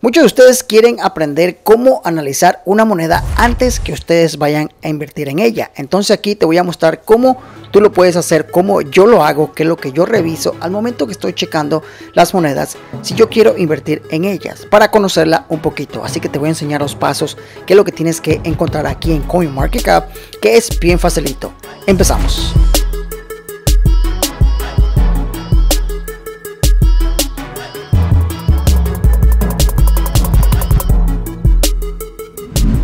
Muchos de ustedes quieren aprender cómo analizar una moneda antes que ustedes vayan a invertir en ella. Entonces aquí te voy a mostrar cómo tú lo puedes hacer, cómo yo lo hago, qué es lo que yo reviso al momento que estoy checando las monedas, si yo quiero invertir en ellas, para conocerla un poquito. Así que te voy a enseñar los pasos, qué es lo que tienes que encontrar aquí en CoinMarketCap, que es bien facilito. Empezamos.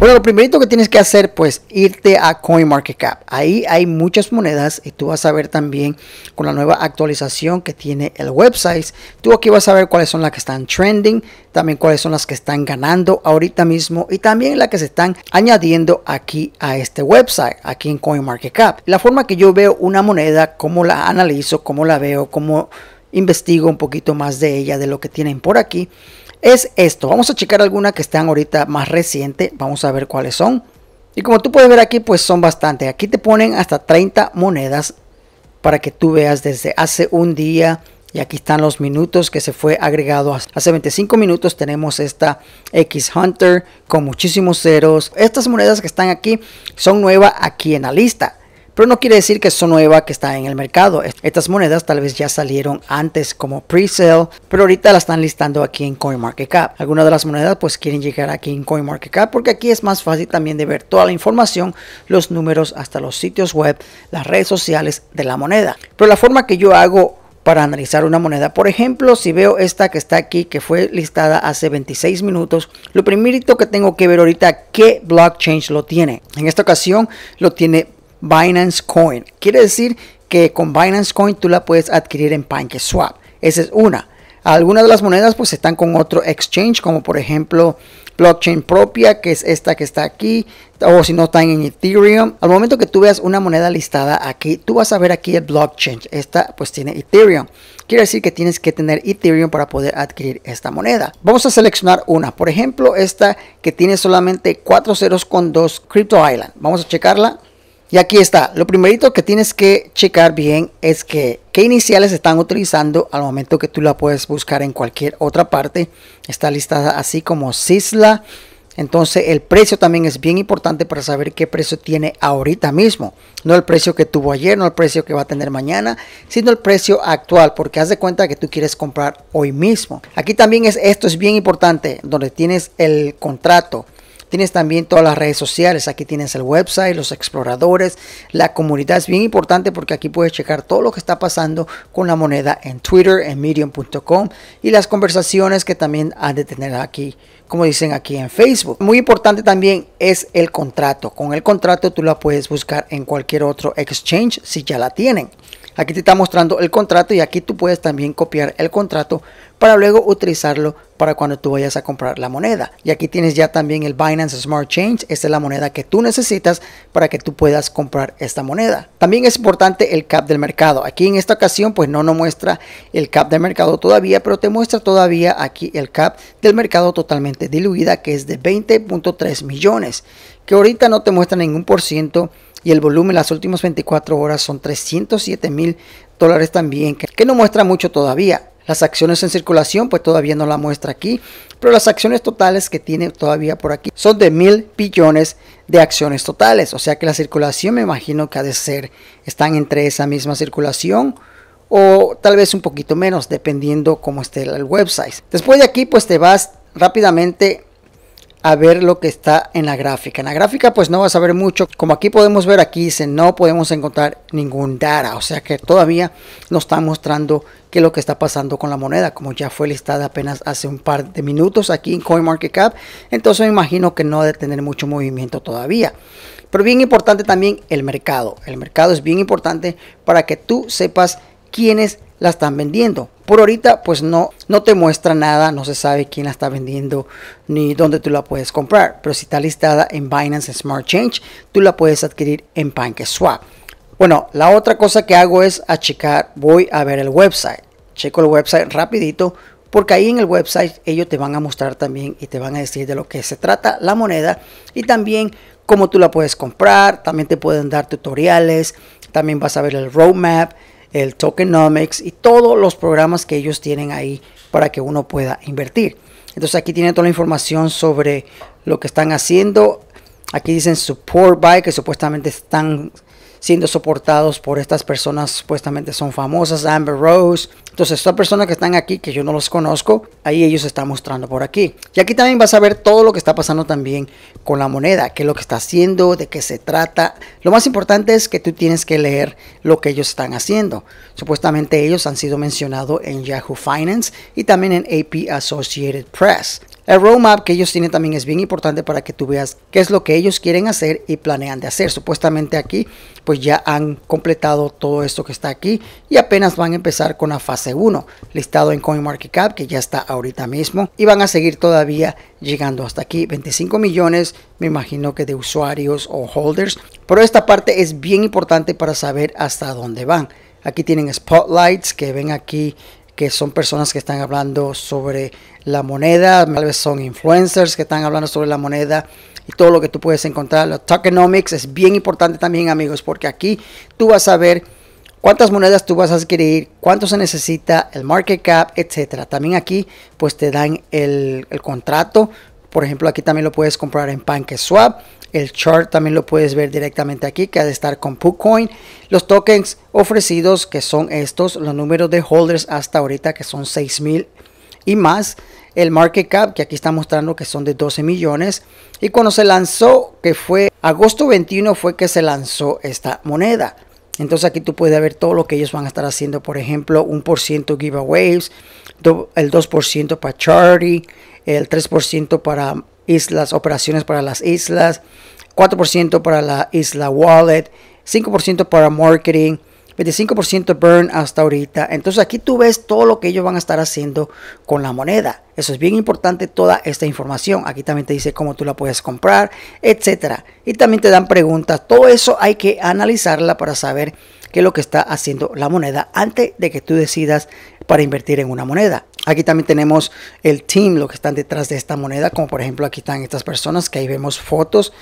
Bueno, lo primerito que tienes que hacer, pues, irte a CoinMarketCap. Ahí hay muchas monedas y tú vas a ver también con la nueva actualización que tiene el website. Tú aquí vas a ver cuáles son las que están trending, también cuáles son las que están ganando ahorita mismo y también las que se están añadiendo aquí a este website, aquí en CoinMarketCap. La forma que yo veo una moneda, cómo la analizo, cómo la veo, cómo investigo un poquito más de ella, de lo que tienen por aquí es esto. Vamos a checar algunas que están ahorita más reciente. Vamos a ver cuáles son. Y como tú puedes ver aquí, pues son bastante Aquí te ponen hasta 30 monedas para que tú veas desde hace un día. Y aquí están los minutos que se fue agregado. Hace 25 minutos tenemos esta X Hunter con muchísimos ceros. Estas monedas que están aquí son nuevas aquí en la lista. Pero no quiere decir que son nueva que está en el mercado. Estas monedas tal vez ya salieron antes como pre-sale, pero ahorita la están listando aquí en CoinMarketCap. Algunas de las monedas pues quieren llegar aquí en CoinMarketCap porque aquí es más fácil también de ver toda la información, los números, hasta los sitios web, las redes sociales de la moneda. Pero la forma que yo hago para analizar una moneda. Por ejemplo, si veo esta que está aquí, que fue listada hace 26 minutos, lo primerito que tengo que ver ahorita, qué blockchain lo tiene. En esta ocasión lo tiene Binance Coin. Quiere decir que con Binance Coin tú la puedes adquirir en PancakeSwap. Esa es una. Algunas de las monedas pues están con otro exchange, como por ejemplo blockchain propia, que es esta que está aquí, o si no están en Ethereum. Al momento que tú veas una moneda listada aquí, tú vas a ver aquí el blockchain. Esta pues tiene Ethereum. Quiere decir que tienes que tener Ethereum para poder adquirir esta moneda. Vamos a seleccionar una. Por ejemplo, esta que tiene solamente 4 ceros con 2 Crypto Island. Vamos a checarla. Y aquí está, lo primerito que tienes que checar bien es que qué iniciales están utilizando al momento que tú la puedes buscar en cualquier otra parte. Está lista así como Sisla. Entonces el precio también es bien importante para saber qué precio tiene ahorita mismo. No el precio que tuvo ayer, no el precio que va a tener mañana, sino el precio actual, porque haz de cuenta que tú quieres comprar hoy mismo. Aquí también es, esto es bien importante, donde tienes el contrato Tienes también todas las redes sociales. Aquí tienes el website, los exploradores, la comunidad. Es bien importante porque aquí puedes checar todo lo que está pasando con la moneda en Twitter, en medium.com y las conversaciones que también han de tener aquí, como dicen aquí en Facebook. Muy importante también es el contrato. Con el contrato tú la puedes buscar en cualquier otro exchange si ya la tienen. Aquí te está mostrando el contrato y aquí tú puedes también copiar el contrato para luego utilizarlo para cuando tú vayas a comprar la moneda. Y aquí tienes ya también el Binance Smart Change. Esta es la moneda que tú necesitas para que tú puedas comprar esta moneda. También es importante el cap del mercado. Aquí en esta ocasión pues no nos muestra el cap del mercado todavía, pero te muestra todavía aquí el cap del mercado totalmente diluida que es de 20.3 millones, que ahorita no te muestra ningún por ciento y el volumen las últimas 24 horas son 307 mil dólares también, que, no muestra mucho todavía. Las acciones en circulación, pues todavía no la muestra aquí, pero las acciones totales que tiene todavía por aquí son de mil billones de acciones totales. O sea que la circulación me imagino que ha de ser, están entre esa misma circulación o tal vez un poquito menos, dependiendo cómo esté el website. Después de aquí, pues te vas rápidamente a ver lo que está en la gráfica. En la gráfica pues no vas a ver mucho. Como aquí podemos ver, aquí dice no podemos encontrar ningún data O sea que todavía no está mostrando qué es lo que está pasando con la moneda. Como ya fue listada apenas hace un par de minutos aquí en CoinMarketCap. Entonces me imagino que no de tener mucho movimiento todavía. Pero bien importante también el mercado. El mercado es bien importante para que tú sepas quiénes la están vendiendo. Por ahorita pues no, no te muestra nada, no se sabe quién la está vendiendo ni dónde tú la puedes comprar, pero si está listada en Binance Smart Change, tú la puedes adquirir en PancakeSwap. Bueno, la otra cosa que hago es a checar, voy a ver el website, checo el website rapidito porque ahí en el website ellos te van a mostrar también y te van a decir de lo que se trata la moneda y también cómo tú la puedes comprar, también te pueden dar tutoriales, también vas a ver el roadmap, el tokenomics y todos los programas que ellos tienen ahí para que uno pueda invertir. Entonces aquí tiene toda la información sobre lo que están haciendo. Aquí dicen support buy, que supuestamente están siendo soportados por estas personas supuestamente son famosas, Amber Rose. Entonces, esta personas que están aquí, que yo no los conozco, ahí ellos están mostrando por aquí. Y aquí también vas a ver todo lo que está pasando también con la moneda, qué es lo que está haciendo, de qué se trata. Lo más importante es que tú tienes que leer lo que ellos están haciendo. Supuestamente ellos han sido mencionados en Yahoo Finance y también en AP Associated Press. El roadmap que ellos tienen también es bien importante para que tú veas qué es lo que ellos quieren hacer y planean de hacer. Supuestamente aquí pues ya han completado todo esto que está aquí y apenas van a empezar con la fase 1 listado en CoinMarketCap que ya está ahorita mismo y van a seguir todavía llegando hasta aquí 25 millones me imagino que de usuarios o holders pero esta parte es bien importante para saber hasta dónde van aquí tienen spotlights que ven aquí que son personas que están hablando sobre la moneda, tal vez son influencers que están hablando sobre la moneda y todo lo que tú puedes encontrar. La tokenomics es bien importante también, amigos, porque aquí tú vas a ver cuántas monedas tú vas a adquirir, cuánto se necesita, el market cap, etcétera. También aquí pues te dan el, el contrato por ejemplo, aquí también lo puedes comprar en PancakeSwap. El chart también lo puedes ver directamente aquí, que ha de estar con Putcoin. Los tokens ofrecidos, que son estos, los números de holders hasta ahorita, que son 6.000 y más. El market cap, que aquí está mostrando que son de 12 millones. Y cuando se lanzó, que fue agosto 21, fue que se lanzó esta moneda. Entonces aquí tú puedes ver todo lo que ellos van a estar haciendo. Por ejemplo, un 1% giveaways, el 2% para charity, el 3% para islas, operaciones para las islas, 4% para la isla wallet, 5% para marketing, 25% burn hasta ahorita. Entonces aquí tú ves todo lo que ellos van a estar haciendo con la moneda. Eso es bien importante toda esta información. Aquí también te dice cómo tú la puedes comprar, etcétera. Y también te dan preguntas. Todo eso hay que analizarla para saber qué es lo que está haciendo la moneda antes de que tú decidas para invertir en una moneda. Aquí también tenemos el team, lo que están detrás de esta moneda, como por ejemplo aquí están estas personas que ahí vemos fotos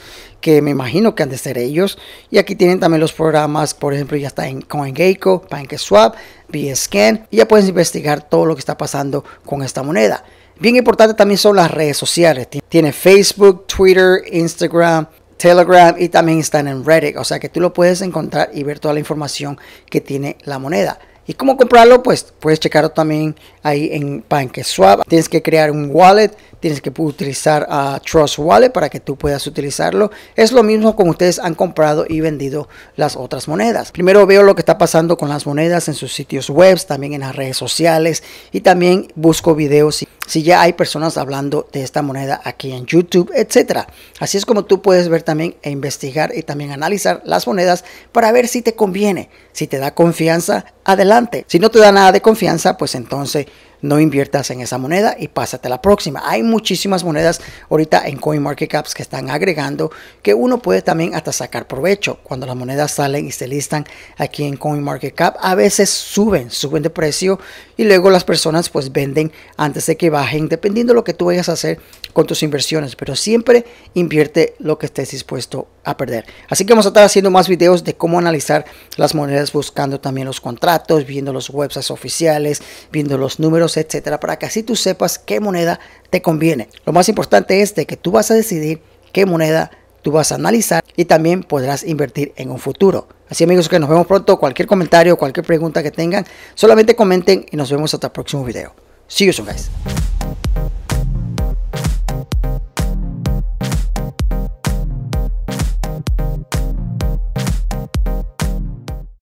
que me imagino que han de ser ellos. Y aquí tienen también los programas, por ejemplo, ya está en CoinGecko, PancakeSwap, BScan, y ya puedes investigar todo lo que está pasando con esta moneda. Bien importante también son las redes sociales. Tiene Facebook, Twitter, Instagram, Telegram y también están en Reddit. O sea que tú lo puedes encontrar y ver toda la información que tiene la moneda. ¿Y cómo comprarlo? Pues puedes checarlo también ahí en PancakeSwap. Tienes que crear un wallet tienes que utilizar a ah, Trust Wallet para que tú puedas utilizarlo. Es lo mismo como ustedes han comprado y vendido las otras monedas. Primero veo lo que está pasando con las monedas en sus sitios web, también en las redes sociales y también busco videos si, si ya hay personas hablando de esta moneda aquí en YouTube, etcétera. Así es como tú puedes ver también e investigar y también analizar las monedas para ver si te conviene, si te da confianza, adelante. Si no te da nada de confianza, pues entonces no inviertas en esa moneda y pásate a la próxima. Hay muchísimas monedas ahorita en CoinMarketCaps que están agregando que uno puede también hasta sacar provecho. Cuando las monedas salen y se listan aquí en CoinMarketCap, a veces suben, suben de precio y luego las personas pues venden antes de que bajen, dependiendo de lo que tú vayas a hacer con tus inversiones, pero siempre invierte lo que estés dispuesto a perder. Así que vamos a estar haciendo más videos de cómo analizar las monedas, buscando también los contratos, viendo los websites oficiales, viendo los números, etcétera, para que así tú sepas qué moneda te conviene. Lo más importante es de que tú vas a decidir qué moneda tú vas a analizar y también podrás invertir en un futuro. Así amigos que nos vemos pronto. Cualquier comentario, cualquier pregunta que tengan, solamente comenten y nos vemos hasta el próximo video. See you soon guys.